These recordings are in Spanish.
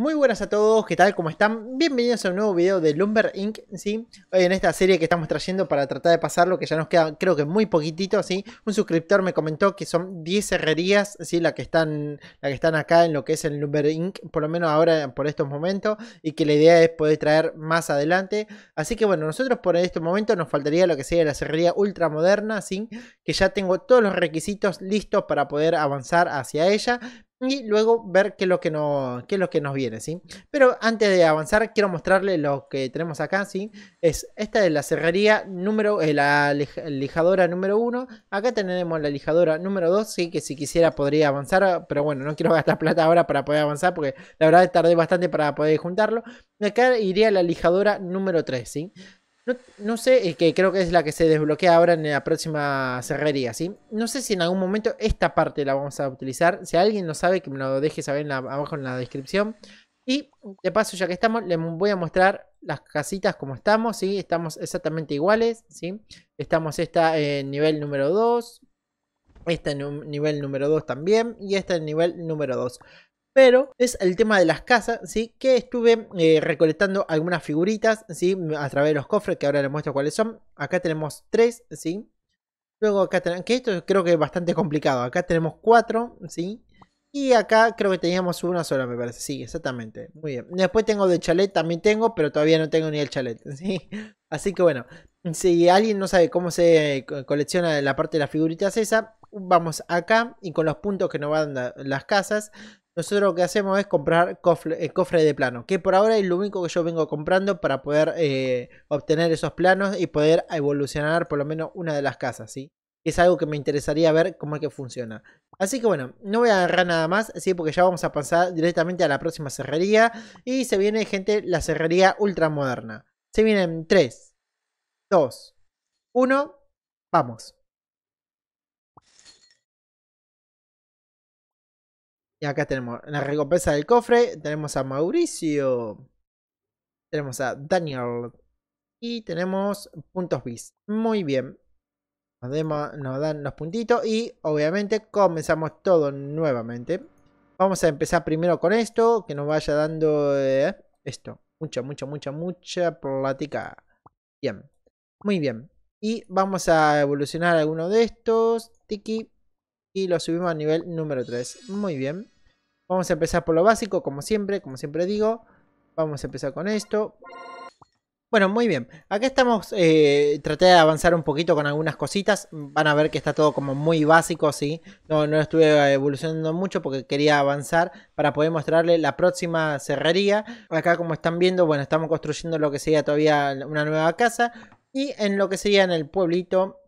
Muy buenas a todos, ¿qué tal? ¿Cómo están? Bienvenidos a un nuevo video de Lumber Inc. ¿sí? Hoy en esta serie que estamos trayendo para tratar de pasar lo que ya nos queda creo que muy poquitito, ¿sí? Un suscriptor me comentó que son 10 herrerías, ¿sí? La que están, la que están acá en lo que es el Lumber Inc. Por lo menos ahora, por estos momentos, y que la idea es poder traer más adelante. Así que bueno, nosotros por este momento nos faltaría lo que sería la ultra ultramoderna, ¿sí? Que ya tengo todos los requisitos listos para poder avanzar hacia ella y luego ver qué es lo que, no, es lo que nos viene, ¿sí? Pero antes de avanzar, quiero mostrarle lo que tenemos acá, ¿sí? Es, esta es la cerrería número, eh, la lijadora número 1. Acá tenemos la lijadora número 2, ¿sí? Que si quisiera podría avanzar, pero bueno, no quiero gastar plata ahora para poder avanzar, porque la verdad tardé bastante para poder juntarlo. Acá iría la lijadora número 3, ¿sí? No, sé, que creo que es la que se desbloquea ahora en la próxima cerrería, ¿sí? No sé si en algún momento esta parte la vamos a utilizar. Si alguien no sabe, que me lo deje saber abajo en la descripción. Y de paso, ya que estamos, les voy a mostrar las casitas como estamos, ¿sí? Estamos exactamente iguales, ¿sí? Estamos esta en nivel número 2, esta en nivel número 2 también y esta en nivel número 2 pero es el tema de las casas, ¿sí? Que estuve eh, recolectando algunas figuritas, ¿sí? A través de los cofres, que ahora les muestro cuáles son. Acá tenemos tres, ¿sí? Luego acá tenemos, que esto creo que es bastante complicado. Acá tenemos cuatro, ¿sí? Y acá creo que teníamos una sola, me parece. Sí, exactamente. Muy bien. Después tengo de chalet, también tengo, pero todavía no tengo ni el chalet. ¿sí? Así que bueno, si alguien no sabe cómo se colecciona la parte de las figuritas esa, vamos acá y con los puntos que nos van las casas, nosotros lo que hacemos es comprar cofres eh, cofre, de plano, que por ahora es lo único que yo vengo comprando para poder eh, obtener esos planos y poder evolucionar por lo menos una de las casas, ¿sí? Es algo que me interesaría ver cómo es que funciona. Así que bueno, no voy a agarrar nada más, ¿sí? Porque ya vamos a pasar directamente a la próxima cerrería. Y se viene, gente, la cerrería ultramoderna. Se vienen 3, 2, 1, vamos. Y acá tenemos la recompensa del cofre. Tenemos a Mauricio. Tenemos a Daniel. Y tenemos puntos bis. Muy bien. Nos, dan los puntitos. Y obviamente comenzamos todo nuevamente. Vamos a empezar primero con esto. Que nos vaya dando eh, esto. Mucha, mucha, mucha, mucha plática. Bien. Muy bien. Y vamos a evolucionar alguno de estos. Tiki y lo subimos a nivel número 3. Muy bien. Vamos a empezar por lo básico, como siempre, como siempre digo. Vamos a empezar con esto. Bueno, muy bien. Acá estamos, eh, traté de avanzar un poquito con algunas cositas. Van a ver que está todo como muy básico, ¿sí? No, no estuve eh, evolucionando mucho porque quería avanzar para poder mostrarle la próxima cerrería. Acá como están viendo, bueno, estamos construyendo lo que sería todavía una nueva casa. Y en lo que sería en el pueblito,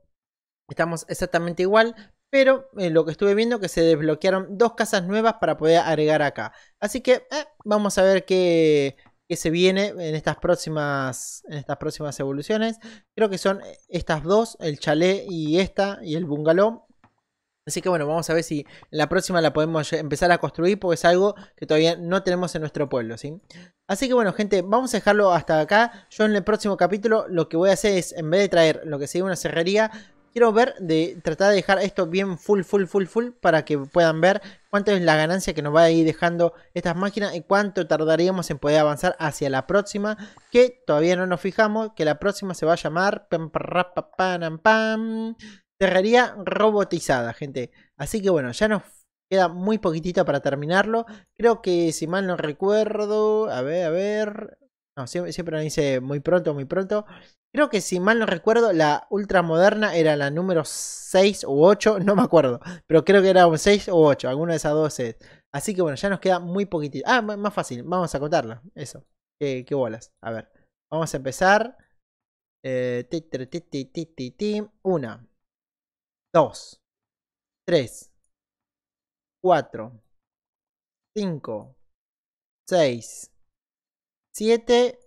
estamos exactamente igual pero eh, lo que estuve viendo que se desbloquearon dos casas nuevas para poder agregar acá. Así que eh, vamos a ver qué, se viene en estas, próximas, en estas próximas evoluciones. Creo que son eh, estas dos, el chalet y esta y el bungalow. Así que bueno, vamos a ver si la próxima la podemos empezar a construir porque es algo que todavía no tenemos en nuestro pueblo, ¿sí? Así que bueno, gente, vamos a dejarlo hasta acá. Yo en el próximo capítulo lo que voy a hacer es, en vez de traer lo que sería una cerrería, quiero ver de tratar de dejar esto bien full, full, full, full para que puedan ver cuánto es la ganancia que nos va a ir dejando estas máquinas y cuánto tardaríamos en poder avanzar hacia la próxima, que todavía no nos fijamos, que la próxima se va a llamar pam, robotizada, gente. Así que bueno, ya nos queda muy poquitito para terminarlo. Creo que si mal no recuerdo, a ver, a ver, no, siempre, siempre nos dice muy pronto, muy pronto. Creo que si mal no recuerdo, la ultramoderna era la número 6 u 8, no me acuerdo, pero creo que era 6 u 8, alguna de esas dos Así que bueno, ya nos queda muy poquitito. Ah, más fácil, vamos a contarla, eso. ¿Qué, bolas? A ver, vamos a empezar. Eh, una, dos, tres, cuatro, cinco, seis, siete,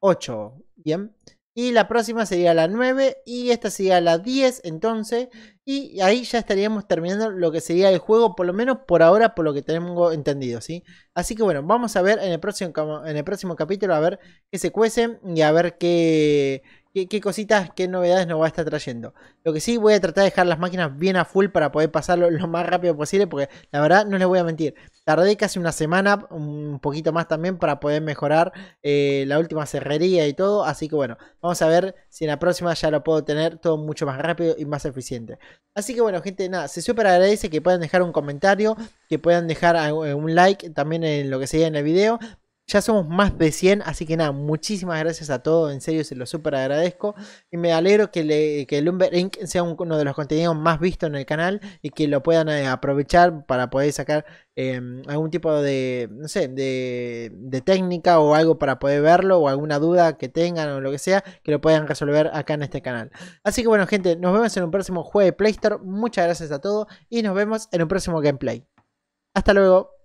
ocho. Bien. Y la próxima sería la 9 y esta sería la 10. Entonces, y ahí ya estaríamos terminando lo que sería el juego, por lo menos por ahora, por lo que tengo entendido, ¿sí? Así que bueno, vamos a ver en el próximo, en el próximo capítulo, a ver qué se cuece y a ver qué, qué, cositas, qué novedades nos va a estar trayendo. Lo que sí, voy a tratar de dejar las máquinas bien a full para poder pasarlo lo más rápido posible, porque la verdad no les voy a mentir. Tardé casi una semana, un poquito más también, para poder mejorar eh, la última cerrería y todo. Así que bueno, vamos a ver si en la próxima ya lo puedo tener todo mucho más rápido y más eficiente. Así que bueno, gente, nada, se super agradece que puedan dejar un comentario, que puedan dejar eh, un like también en lo que se en el video. Ya somos más de 100, así que nada, muchísimas gracias a todos, en serio se lo súper agradezco. Y me alegro que, le, que Lumber Inc. sea uno de los contenidos más vistos en el canal y que lo puedan eh, aprovechar para poder sacar em, algún tipo de, no sé, de, de, técnica o algo para poder verlo o alguna duda que tengan o lo que sea, que lo puedan resolver acá en este canal. Así que bueno, gente, nos vemos en un próximo juego de Play Store. Muchas gracias a todos y nos vemos en un próximo gameplay. Hasta luego.